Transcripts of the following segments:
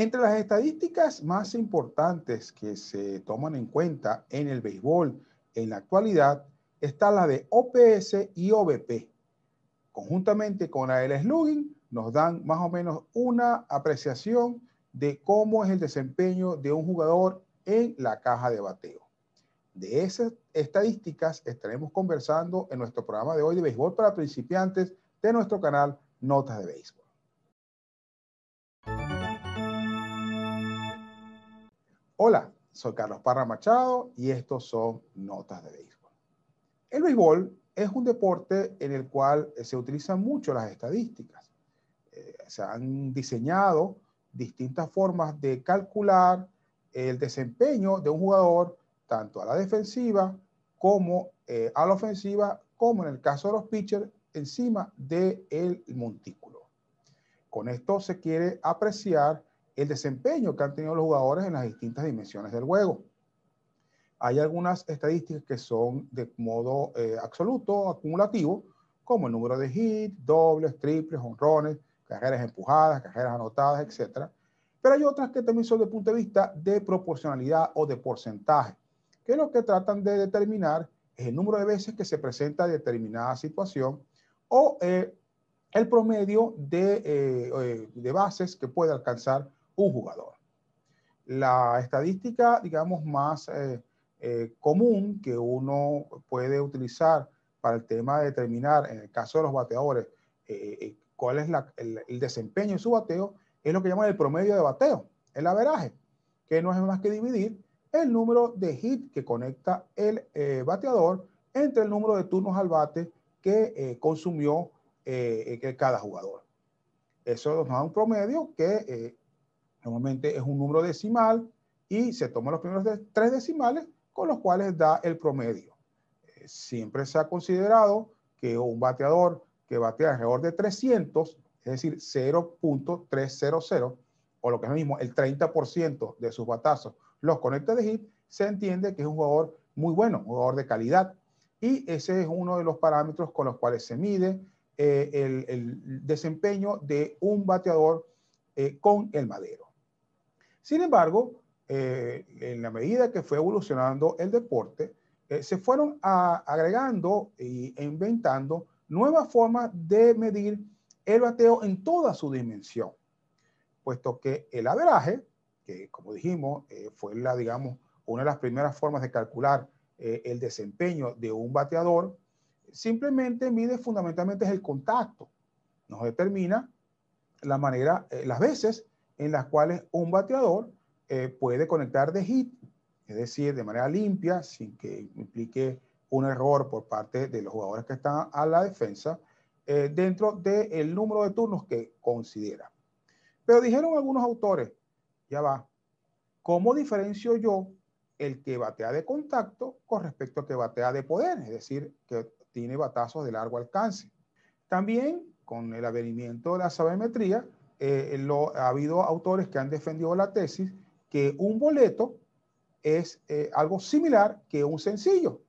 Entre las estadísticas más importantes que se toman en cuenta en el béisbol en la actualidad está la de OPS y OBP. Conjuntamente con la del slugging nos dan más o menos una apreciación de cómo es el desempeño de un jugador en la caja de bateo. De esas estadísticas estaremos conversando en nuestro programa de hoy de béisbol para principiantes de nuestro canal Notas de Béisbol. Hola, soy Carlos Parra Machado y estos son Notas de Béisbol. El béisbol es un deporte en el cual se utilizan mucho las estadísticas. Eh, se han diseñado distintas formas de calcular el desempeño de un jugador, tanto a la defensiva como eh, a la ofensiva, como en el caso de los pitchers, encima del el montículo. Con esto se quiere apreciar el desempeño que han tenido los jugadores en las distintas dimensiones del juego. Hay algunas estadísticas que son de modo eh, absoluto, acumulativo, como el número de hits, dobles, triples, honrones, carreras empujadas, carreras anotadas, etc. Pero hay otras que también son de punto de vista de proporcionalidad o de porcentaje, que lo que tratan de determinar es el número de veces que se presenta determinada situación o eh, el promedio de, eh, de bases que puede alcanzar jugador. La estadística, digamos, más eh, eh, común que uno puede utilizar para el tema de determinar, en el caso de los bateadores, eh, cuál es el, desempeño en su bateo, es lo que llaman el promedio de bateo, el averaje, que no es más que dividir el número de hit que conecta el bateador entre el número de turnos al bate que consumió cada jugador. Eso nos da un promedio que Normalmente es un número decimal y se toman los primeros tres decimales con los cuales da el promedio. Eh, siempre se ha considerado que un bateador que batea alrededor de 300, es decir, 0.300, o lo que es lo mismo, el 30% de sus batazos los conecta de hit, se entiende que es un jugador muy bueno, un jugador de calidad. Y ese es uno de los parámetros con los cuales se mide eh, el, desempeño de un bateador eh, con el madero. Sin embargo, eh, en la medida que fue evolucionando el deporte, eh, se fueron agregando e inventando nuevas formas de medir el bateo en toda su dimensión, puesto que el averaje, que como dijimos, eh, fue la, digamos, una de las primeras formas de calcular el desempeño de un bateador, simplemente mide fundamentalmente el contacto, nos determina la manera, las veces en las cuales un bateador eh, puede conectar de hit, es decir, de manera limpia, sin que implique un error por parte de los jugadores que están a la defensa, eh, dentro del número de turnos que considera. Pero dijeron algunos autores, ya va, ¿cómo diferencio yo el que batea de contacto con respecto al que batea de poder? Es decir, que tiene batazos de largo alcance. También, con el avenimiento de la sabemetría, eh, ha habido autores que han defendido la tesis que un boleto es eh, algo similar que un sencillo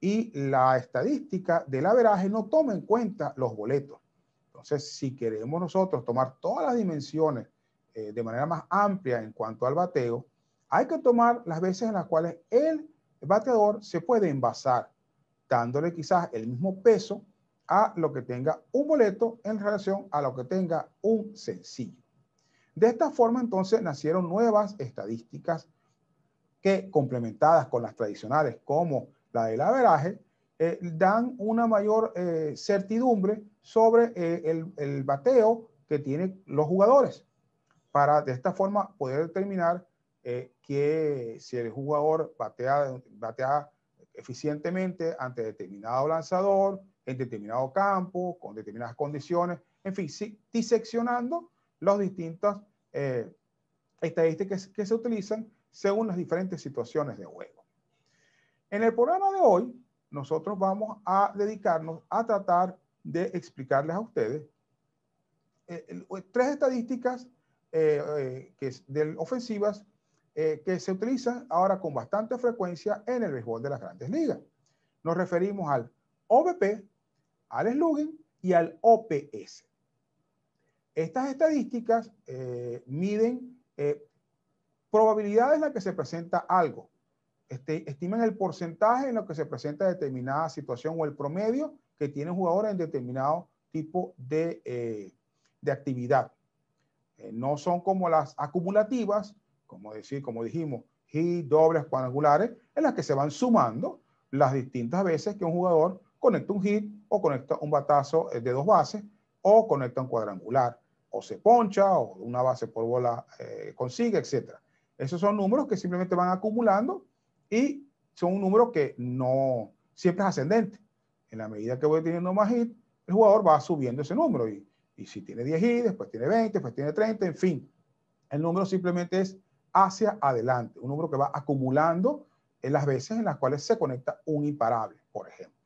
y la estadística del averaje no toma en cuenta los boletos. Entonces, si queremos nosotros tomar todas las dimensiones eh, de manera más amplia en cuanto al bateo, hay que tomar las veces en las cuales el bateador se puede envasar, dándole quizás el mismo peso a lo que tenga un boleto en relación a lo que tenga un sencillo. De esta forma entonces nacieron nuevas estadísticas que complementadas con las tradicionales como la del averaje, eh, dan una mayor eh, certidumbre sobre eh, el, bateo que tienen los jugadores para de esta forma poder determinar que si el jugador batea, batea eficientemente ante determinado lanzador, en determinado campo, con determinadas condiciones, en fin, diseccionando las distintas eh, estadísticas que se utilizan según las diferentes situaciones de juego. En el programa de hoy, nosotros vamos a dedicarnos a tratar de explicarles a ustedes eh, eh, tres estadísticas que ofensivas que se utilizan ahora con bastante frecuencia en el béisbol de las grandes ligas. Nos referimos al OBP, al Slugging y al OPS. Estas estadísticas eh, miden eh, probabilidades en las que se presenta algo. Este, estiman el porcentaje en lo que se presenta determinada situación o el promedio que tiene un jugador en determinado tipo de, eh, actividad. no son como las acumulativas, como, decir, como dijimos, hit dobles cuadrangulares, en las que se van sumando las distintas veces que un jugador conecta un hit o conecta un batazo eh, de dos bases o conecta un cuadrangular o se poncha o una base por bola eh, consigue, etc. Esos son números que simplemente van acumulando y son un número que no siempre es ascendente. En la medida que voy teniendo más hits, el jugador va subiendo ese número y, y si tiene 10 hits, después tiene 20, después tiene 30, en fin. El número simplemente es hacia adelante, un número que va acumulando en las veces en las cuales se conecta un imparable, por ejemplo.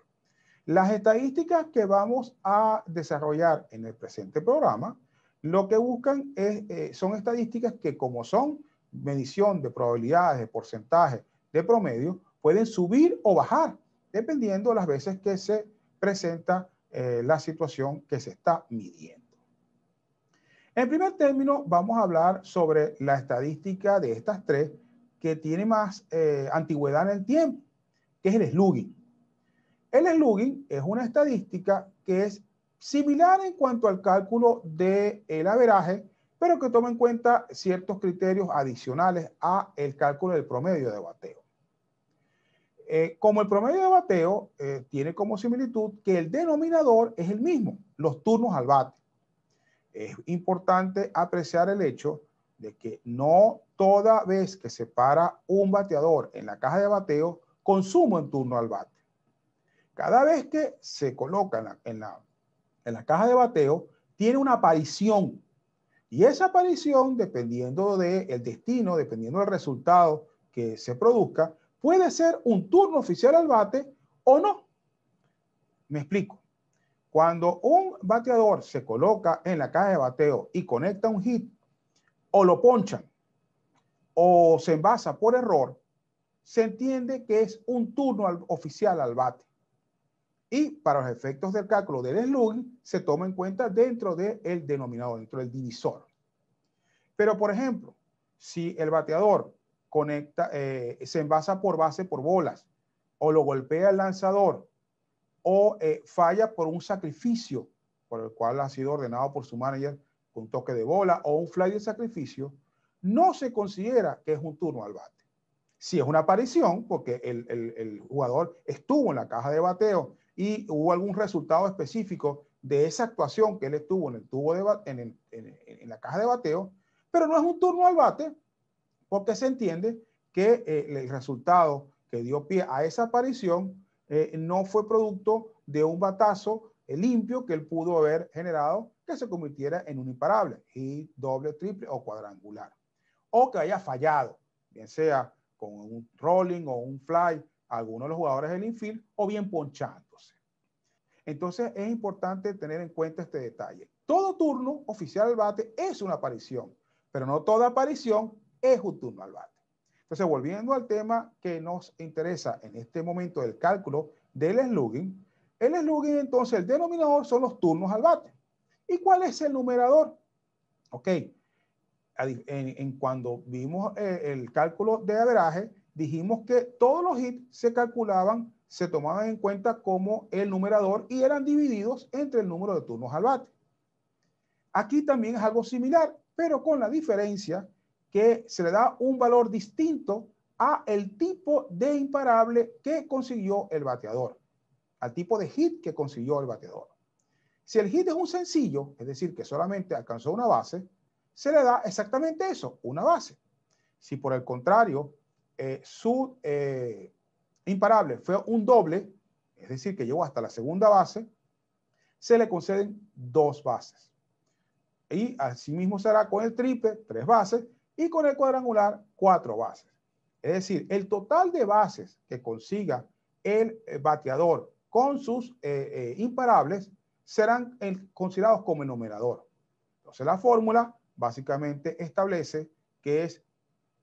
Las estadísticas que vamos a desarrollar en el presente programa, lo que buscan eh, son estadísticas que como son medición de probabilidades, de porcentaje, de promedio, pueden subir o bajar, dependiendo de las veces que se presenta eh, la situación que se está midiendo. En primer término, vamos a hablar sobre la estadística de estas tres que tiene más eh, antigüedad en el tiempo, que es el slugging. El slugging es una estadística que es similar en cuanto al cálculo del el averaje, pero que toma en cuenta ciertos criterios adicionales a el cálculo del promedio de bateo. Eh, como el promedio de bateo eh, tiene como similitud que el denominador es el mismo, los turnos al bate. Es importante apreciar el hecho de que no toda vez que se para un bateador en la caja de bateo, consume un turno al bate. Cada vez que se coloca en la, en la, caja de bateo, tiene una aparición. Y esa aparición, dependiendo del destino, dependiendo del resultado que se produzca, puede ser un turno oficial al bate o no. Me explico. Cuando un bateador se coloca en la caja de bateo y conecta un hit, o lo ponchan, o se envasa por error, se entiende que es un turno oficial al bate. Y para los efectos del cálculo del slug, se toma en cuenta dentro del el denominador, dentro del divisor. Pero, por ejemplo, si el bateador conecta, eh, se envasa por base por bolas, o lo golpea el lanzador, o eh, falla por un sacrificio, por el cual ha sido ordenado por su manager con un toque de bola o un fly de sacrificio, no se considera que es un turno al bate. Si es una aparición, porque el jugador estuvo en la caja de bateo y hubo algún resultado específico de esa actuación que él estuvo en, el tubo de, en, la caja de bateo, pero no es un turno al bate, porque se entiende que eh, el resultado que dio pie a esa aparición eh, no fue producto de un batazo eh, limpio que él pudo haber generado que se convirtiera en un imparable, y doble, triple o cuadrangular, o que haya fallado, bien sea con un rolling o un fly algunos de los jugadores del infield o bien ponchándose. Entonces es importante tener en cuenta este detalle. Todo turno oficial al bate es una aparición, pero no toda aparición es un turno al bate. Entonces, volviendo al tema que nos interesa en este momento del cálculo del slugging, el slugging entonces, el denominador son los turnos al bate. ¿Y cuál es el numerador? Ok, en, cuando vimos el, eh, el cálculo de averaje, dijimos que todos los hits se calculaban, se tomaban en cuenta como el numerador y eran divididos entre el número de turnos al bate. Aquí también es algo similar, pero con la diferencia que se le da un valor distinto a el tipo de imparable que consiguió el bateador, al tipo de hit que consiguió el bateador. Si el hit es un sencillo, es decir, que solamente alcanzó una base, se le da exactamente eso, una base. Si por el contrario eh, su eh, imparable fue un doble, es decir, que llegó hasta la segunda base, se le conceden dos bases. Y asimismo será con el triple, tres bases, y con el cuadrangular, cuatro bases. Es decir, el total de bases que consiga el eh, bateador con sus imparables serán considerados como el numerador. Entonces la fórmula básicamente establece que es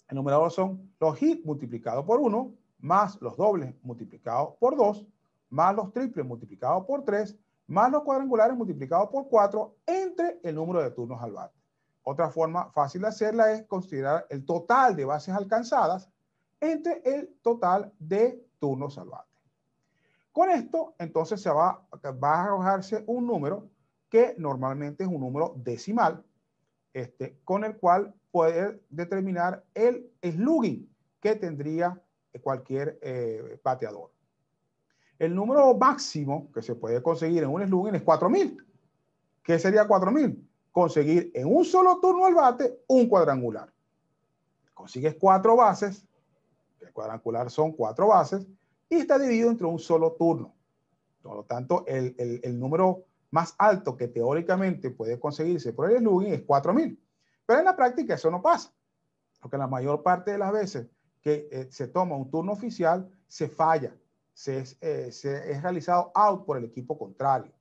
el numerador son los hits multiplicados por 1, más los dobles multiplicados por 2, más los triples multiplicados por 3, más los cuadrangulares multiplicados por 4, entre el número de turnos al Otra forma fácil de hacerla es considerar el total de bases alcanzadas entre el total de turnos al Con esto, entonces, se va, va a arrojarse un número que normalmente es un número decimal, este, con el cual poder determinar el slugging que tendría cualquier eh, bateador. El número máximo que se puede conseguir en un slugging es 4000. ¿Qué sería 4000? Conseguir en un solo turno el bate un cuadrangular. Consigues cuatro bases, el cuadrangular son cuatro bases, y está dividido entre un solo turno. Por lo tanto, el, el número más alto que teóricamente puede conseguirse por el slugging es 4000. Pero en la práctica eso no pasa, porque la mayor parte de las veces que eh, se toma un turno oficial, se falla, se es, eh, realizado out por el equipo contrario.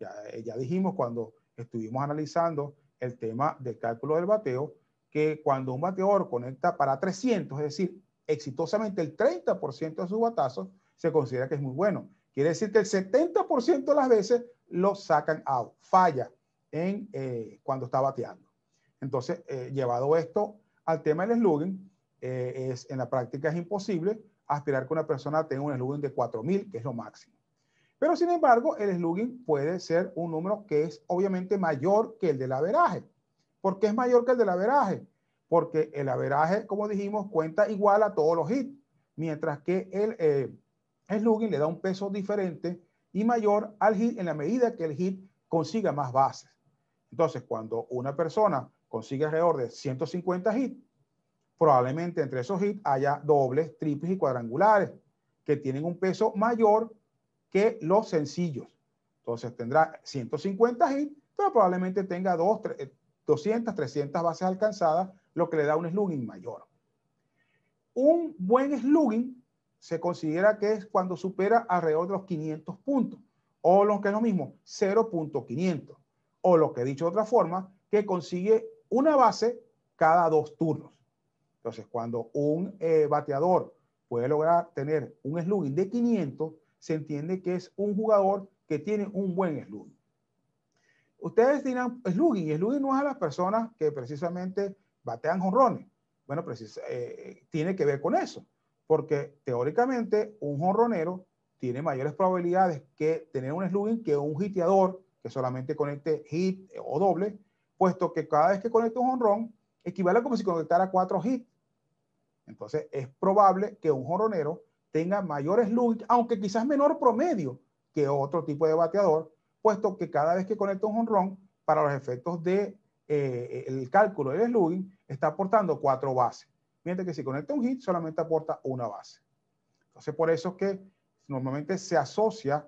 Eh, ya, dijimos cuando estuvimos analizando el tema del cálculo del bateo, que cuando un bateador conecta para 300, es decir, exitosamente el 30% de sus batazos, se considera que es muy bueno. Quiere decir que el 70% de las veces lo sacan out, falla en, cuando está bateando. Entonces, eh, llevado esto al tema del slugging, eh, es, en la práctica es imposible aspirar que una persona tenga un slugging de 4.000, que es lo máximo. Pero sin embargo, el slugging puede ser un número que es obviamente mayor que el del averaje. ¿Por qué es mayor que el del averaje? Porque el averaje, como dijimos, cuenta igual a todos los hits, mientras que el, eh, el slugging le da un peso diferente y mayor al hit en la medida que el hit consiga más bases. Entonces, cuando una persona consigue alrededor de 150 hits, probablemente entre esos hits haya dobles, triples y cuadrangulares que tienen un peso mayor que los sencillos. Entonces tendrá 150 hits, pero probablemente tenga 200, 300 eh, bases alcanzadas, lo que le da un slugging mayor. Un buen slugging se considera que es cuando supera alrededor de los 500 puntos, o lo que es lo mismo, 0.500, o lo que he dicho de otra forma, que consigue una base cada dos turnos. Entonces, cuando un eh, bateador puede lograr tener un slugging de 500, se entiende que es un jugador que tiene un buen slugging. Ustedes dirán, slugging, slugging no es a las personas que precisamente batean jonrones. Bueno, eh, eh, tiene que ver con eso, porque teóricamente un jonronero tiene mayores probabilidades que tener un slugging que un hiteador que solamente conecte hit o doble, puesto que cada vez que conecta un jonrón equivale a como si conectara cuatro hits. Entonces es probable que un jonronero tenga mayores slug, aunque quizás menor promedio que otro tipo de bateador, puesto que cada vez que conecta un jonrón, para los efectos de, eh, el cálculo del slugging, está aportando cuatro bases, mientras que si conecta un hit solamente aporta una base. Entonces por eso es que normalmente se asocia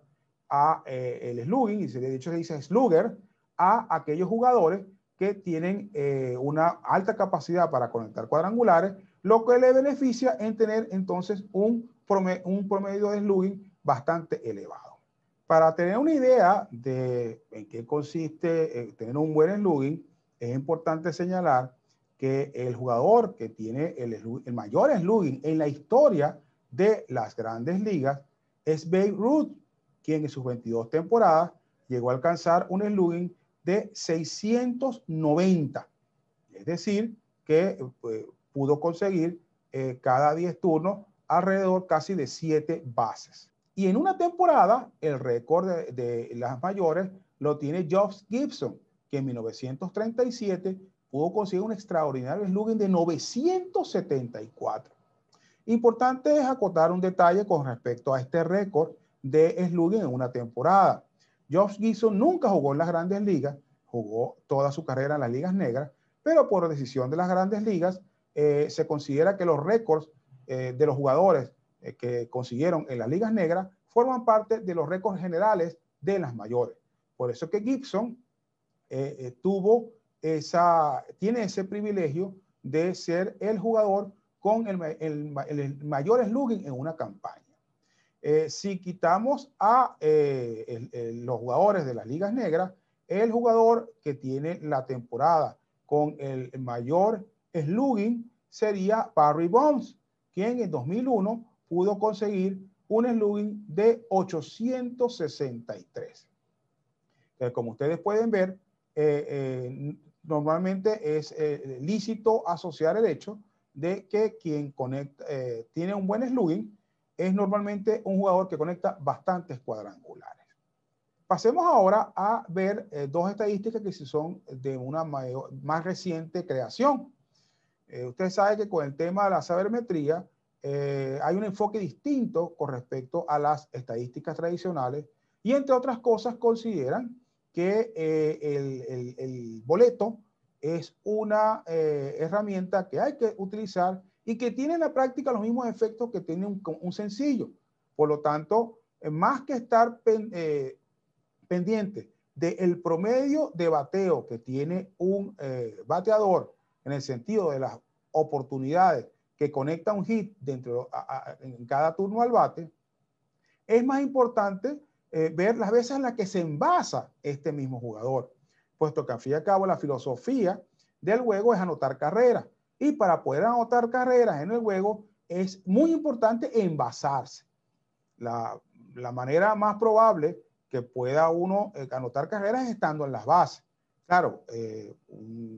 a eh, el slugging, y se de hecho se dice slugger, a aquellos jugadores que tienen eh, una alta capacidad para conectar cuadrangulares, lo que le beneficia en tener entonces un promedio, un promedio de slugging bastante elevado. Para tener una idea de en qué consiste eh, tener un buen slugging, es importante señalar que el jugador que tiene el, el mayor slugging en la historia de las grandes ligas es Babe Ruth, quien en sus 22 temporadas llegó a alcanzar un slugging de 690. Es decir, que eh, pudo conseguir eh, cada 10 turnos alrededor casi de 7 bases. Y en una temporada, el récord de, de, las mayores lo tiene Jobs Gibson, que en 1937 pudo conseguir un extraordinario slugging de 974. Importante es acotar un detalle con respecto a este récord de slugging en una temporada. Josh Gibson nunca jugó en las grandes ligas, jugó toda su carrera en las ligas negras, pero por decisión de las grandes ligas eh, se considera que los récords eh, de los jugadores eh, que consiguieron en las ligas negras forman parte de los récords generales de las mayores. Por eso que Gibson tuvo esa, tiene ese privilegio de ser el jugador con el, el mayor slugging en una campaña. Eh, si quitamos a eh, los jugadores de las ligas negras, el jugador que tiene la temporada con el mayor slugging sería Barry Bonds, quien en 2001 pudo conseguir un slugging de 863. Eh, como ustedes pueden ver, normalmente es lícito asociar el hecho de que quien tiene un buen slugging es normalmente un jugador que conecta bastantes cuadrangulares. Pasemos ahora a ver eh, dos estadísticas que son de una más reciente creación. Eh, usted sabe que con el tema de la sabermetría eh, hay un enfoque distinto con respecto a las estadísticas tradicionales y entre otras cosas consideran que el, el, boleto es una herramienta que hay que utilizar y que tiene en la práctica los mismos efectos que tiene un, sencillo. Por lo tanto, eh, más que estar eh, pendiente del promedio de bateo que tiene un eh, bateador en el sentido de las oportunidades que conecta un hit dentro en cada turno al bate, es más importante ver las veces en las que se envasa este mismo jugador, puesto que al fin y al cabo la filosofía del juego es anotar carreras. Y para poder anotar carreras en el juego es muy importante envasarse. La, manera más probable que pueda uno eh, anotar carreras es estando en las bases. Claro, eh,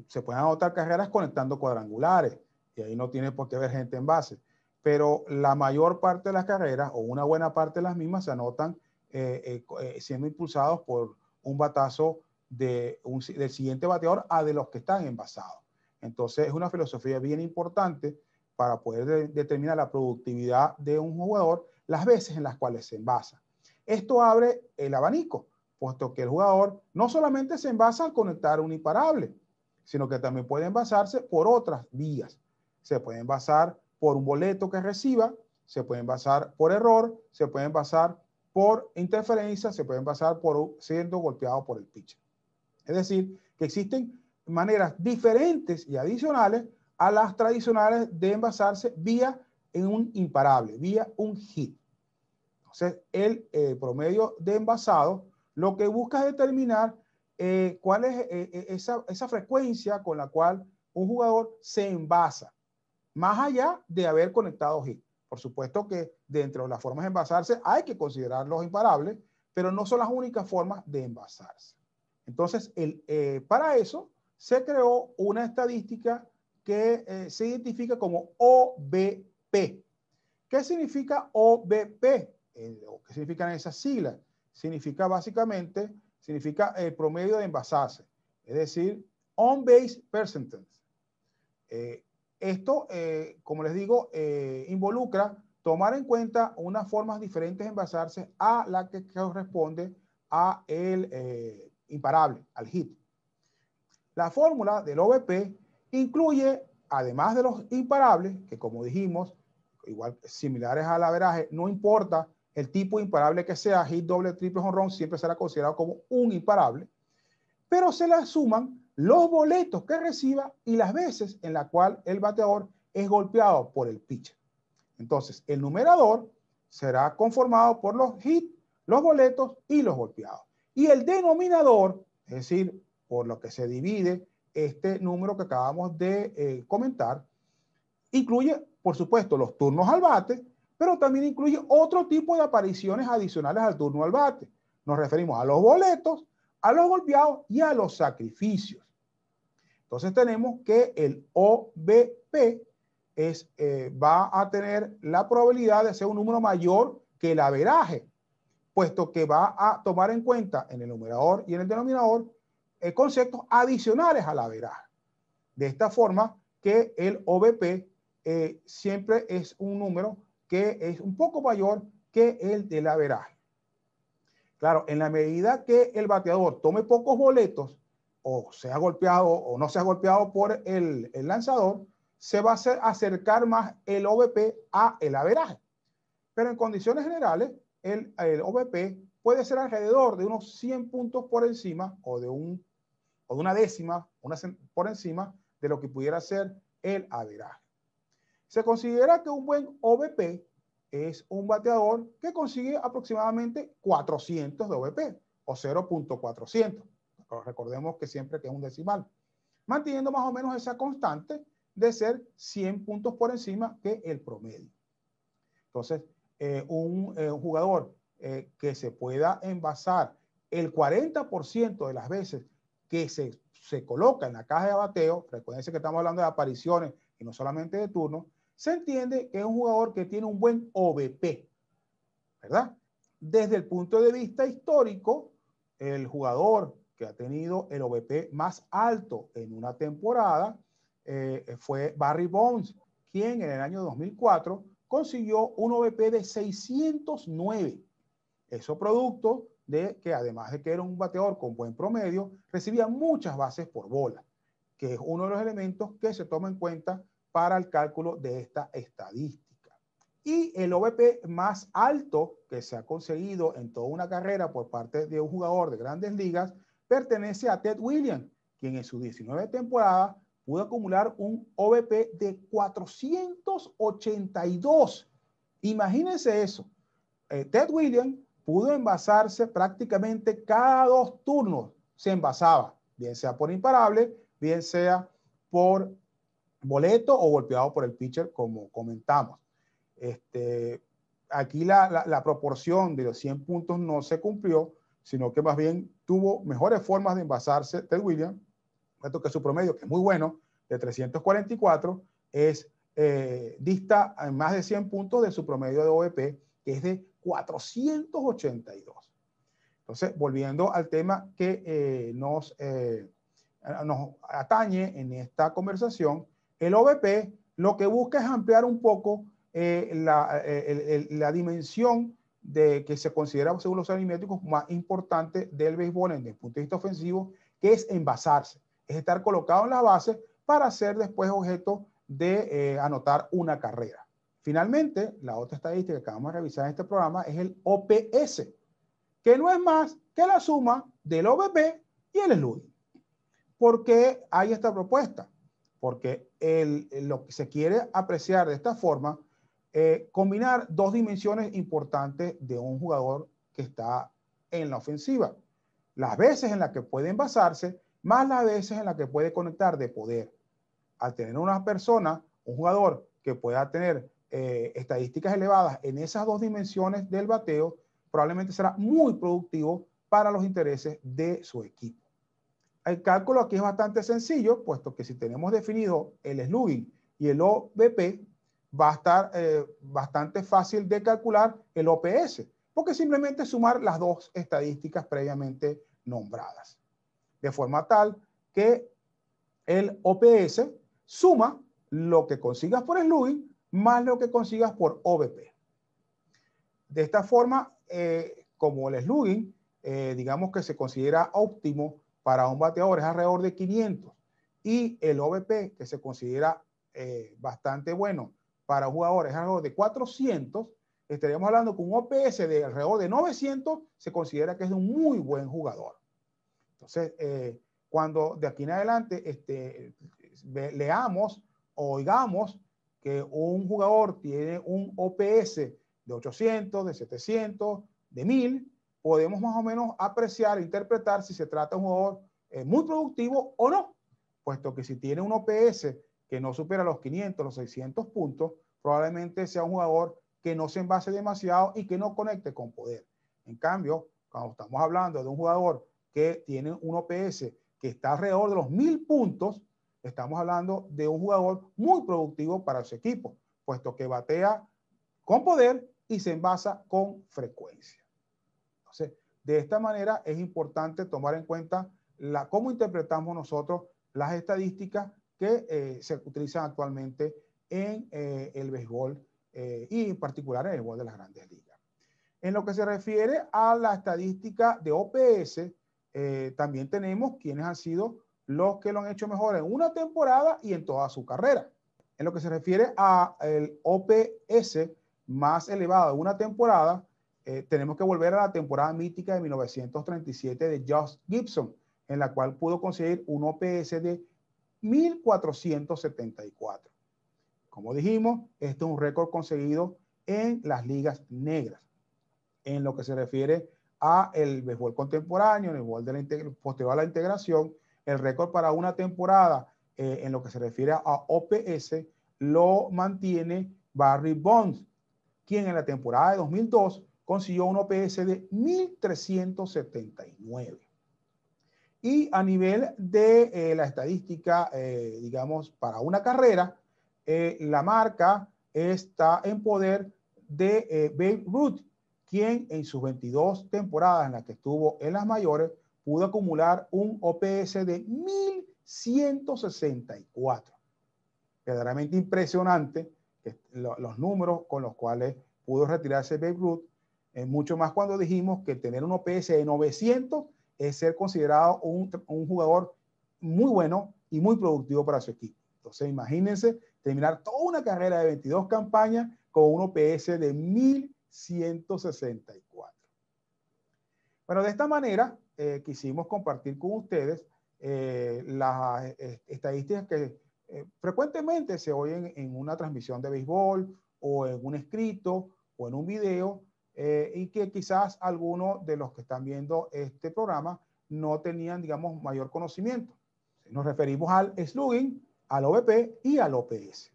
se pueden anotar carreras conectando cuadrangulares y ahí no tiene por qué haber gente en base. Pero la mayor parte de las carreras o una buena parte de las mismas se anotan eh, siendo impulsados por un batazo de un, del siguiente bateador a de los que están envasados. Entonces es una filosofía bien importante para poder determinar la productividad de un jugador, las veces en las cuales se envasa. Esto abre el abanico, puesto que el jugador no solamente se envasa al conectar un imparable, sino que también puede envasarse por otras vías. Se puede envasar por un boleto que reciba, se puede envasar por error, se puede envasar por interferencia, se puede envasar por siendo golpeado por el pitcher. Es decir, que existen maneras diferentes y adicionales a las tradicionales de envasarse vía en un imparable, vía un hit. Entonces, el eh, promedio de envasado lo que busca es determinar eh, cuál es eh, esa, esa, frecuencia con la cual un jugador se envasa, más allá de haber conectado hit. Por supuesto que dentro de las formas de envasarse hay que considerar los imparables, pero no son las únicas formas de envasarse. Entonces, el, para eso se creó una estadística que eh, se identifica como OBP. ¿Qué significa OBP? Eh, ¿Qué significan esas siglas? Significa básicamente, significa el promedio de envasarse, es decir, on-base percentage. Eh, esto, como les digo, involucra tomar en cuenta unas formas diferentes de envasarse a la que corresponde a el imparable, al hit. La fórmula del OBP incluye, además de los imparables, que como dijimos, igual similares al averaje, no importa el tipo imparable que sea, hit, doble, triple, honrón, siempre será considerado como un imparable, pero se le suman los boletos que reciba y las veces en la cual el bateador es golpeado por el pitcher. Entonces, el numerador será conformado por los hits, los boletos y los golpeados. Y el denominador, es decir, por lo que se divide este número que acabamos de eh, comentar, incluye, por supuesto, los turnos al bate, pero también incluye otro tipo de apariciones adicionales al turno al bate. Nos referimos a los boletos, a los golpeados y a los sacrificios. Entonces tenemos que el OBP es, eh, va a tener la probabilidad de ser un número mayor que el averaje, puesto que va a tomar en cuenta en el numerador y en el denominador eh, conceptos adicionales al averaje. De esta forma que el OBP eh, siempre es un número que es un poco mayor que el del averaje. Claro, en la medida que el bateador tome pocos boletos o sea golpeado o no sea golpeado por el, lanzador, se va a acercar más el OBP a el averaje. Pero en condiciones generales, el, el OBP puede ser alrededor de unos 100 puntos por encima o de un o de una décima una por encima de lo que pudiera ser el averaje. Se considera que un buen OBP es un bateador que consigue aproximadamente 400 de OBP o 0.400. Recordemos que siempre que es un decimal. Manteniendo más o menos esa constante de ser 100 puntos por encima que el promedio. Entonces, eh, eh, un, jugador eh, que se pueda envasar el 40% de las veces que se, se coloca en la caja de bateo, recuerden que estamos hablando de apariciones y no solamente de turnos, se entiende que es un jugador que tiene un buen OBP, ¿verdad? Desde el punto de vista histórico, el jugador que ha tenido el OBP más alto en una temporada eh, fue Barry Bones, quien en el año 2004 consiguió un OBP de 609. Eso producto de que además de que era un bateador con buen promedio, recibía muchas bases por bola, que es uno de los elementos que se toma en cuenta para el cálculo de esta estadística. Y el OBP más alto que se ha conseguido en toda una carrera por parte de un jugador de grandes ligas pertenece a Ted Williams, quien en su 19 temporada pudo acumular un OBP de 482. Imagínense eso. Eh, Ted Williams pudo envasarse prácticamente cada dos turnos se envasaba, bien sea por imparable, bien sea por boleto o golpeado por el pitcher, como comentamos. Este, aquí la, proporción de los 100 puntos no se cumplió, sino que más bien tuvo mejores formas de envasarse Ted William, tanto que su promedio, que es muy bueno, de 344, es eh, en más de 100 puntos de su promedio de OVP, que es de 482. Entonces, volviendo al tema que eh, nos, eh, nos atañe en esta conversación, el OBP lo que busca es ampliar un poco eh, la, dimensión de que se considera, según los animétricos más importante del béisbol en el punto de vista ofensivo, que es envasarse, es estar colocado en la base para ser después objeto de anotar una carrera. Finalmente, la otra estadística que vamos a revisar en este programa es el OPS, que no es más que la suma del OBP y el lui ¿Por qué hay esta propuesta? Porque lo que se quiere apreciar de esta forma, eh, combinar dos dimensiones importantes de un jugador que está en la ofensiva. Las veces en las que pueden basarse, más las veces en las que puede conectar de poder. Al tener una persona, un jugador que pueda tener eh, estadísticas elevadas en esas dos dimensiones del bateo, probablemente será muy productivo para los intereses de su equipo. El cálculo aquí es bastante sencillo, puesto que si tenemos definido el slugging y el OBP, va a estar eh, bastante fácil de calcular el OPS, porque simplemente sumar las dos estadísticas previamente nombradas. De forma tal que el OPS suma lo que consigas por slugging más lo que consigas por OBP. De esta forma, eh, como el slugging, eh, digamos que se considera óptimo para un bateador es alrededor de 500 y el OBP, que se considera eh, bastante bueno para jugadores es alrededor de 400, estaríamos hablando con un OPS de alrededor de 900, se considera que es un muy buen jugador. Entonces, cuando de aquí en adelante este, leamos o oigamos que un jugador tiene un OPS de 800, de 700, de 1000, podemos más o menos apreciar, interpretar si se trata de un jugador eh, muy productivo o no, puesto que si tiene un OPS que no supera los 500, los 600 puntos, probablemente sea un jugador que no se envase demasiado y que no conecte con poder. En cambio, cuando estamos hablando de un jugador que tiene un OPS que está alrededor de los 1000 puntos, Estamos hablando de un jugador muy productivo para su equipo, puesto que batea con poder y se envasa con frecuencia. Entonces, de esta manera es importante tomar en cuenta la, cómo interpretamos nosotros las estadísticas que eh, se utilizan actualmente en eh, el béisbol eh, y en particular en el béisbol de las grandes ligas. En lo que se refiere a la estadística de OPS, también tenemos quienes han sido los que lo han hecho mejor en una temporada y en toda su carrera. En lo que se refiere a el OPS más elevado de una temporada, eh, tenemos que volver a la temporada mítica de 1937 de Josh Gibson, en la cual pudo conseguir un OPS de 1474. Como dijimos, este es un récord conseguido en las ligas negras. En lo que se refiere a el béisbol contemporáneo, en el béisbol de la posterior a la integración, el récord para una temporada eh, en lo que se refiere a OPS lo mantiene Barry Bonds, quien en la temporada de 2002 consiguió un OPS de 1379. Y a nivel de eh, la estadística, eh, digamos, para una carrera, la marca está en poder de Babe Ruth, quien en sus 22 temporadas en las que estuvo en las mayores pudo acumular un OPS de 1164. Verdaderamente impresionante los números con los cuales pudo retirarse Babe Ruth, eh, mucho más cuando dijimos que tener un OPS de 900 es ser considerado un, un jugador muy bueno y muy productivo para su equipo. Entonces, imagínense terminar toda una carrera de 22 campañas con un OPS de 1164. Bueno, de esta manera, eh, quisimos compartir con ustedes eh, las eh, estadísticas que frecuentemente se oyen en una transmisión de béisbol o en un escrito o en un video y que quizás algunos de los que están viendo este programa no tenían, digamos, mayor conocimiento. Nos referimos al slugging, al OBP y al OPS.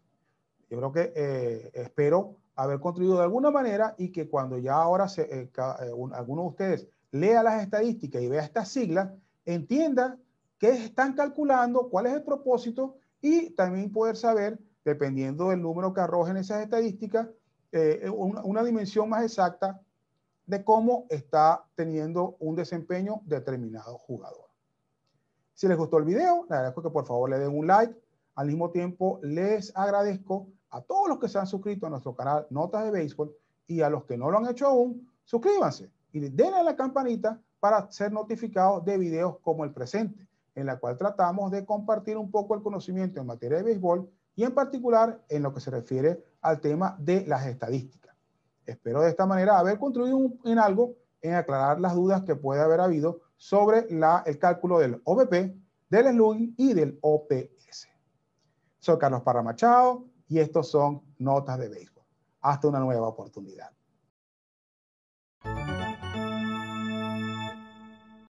Yo creo que espero haber contribuido de alguna manera y que cuando ya ahora se, alguno de ustedes lea las estadísticas y vea estas siglas, entienda qué están calculando, cuál es el propósito y también poder saber, dependiendo del número que arrojen esas estadísticas, eh, una, una dimensión más exacta de cómo está teniendo un desempeño determinado jugador. Si les gustó el video, les agradezco que por favor le den un like. Al mismo tiempo, les agradezco a todos los que se han suscrito a nuestro canal Notas de Béisbol y a los que no lo han hecho aún, suscríbanse y denle a la campanita para ser notificado de videos como el presente, en la cual tratamos de compartir un poco el conocimiento en materia de béisbol y en particular en lo que se refiere al tema de las estadísticas. Espero de esta manera haber contribuido en algo en aclarar las dudas que puede haber habido sobre la, el cálculo del OBP, del slugging y del OPS. Soy Carlos Parra Machado y estos son Notas de Béisbol. Hasta una nueva oportunidad.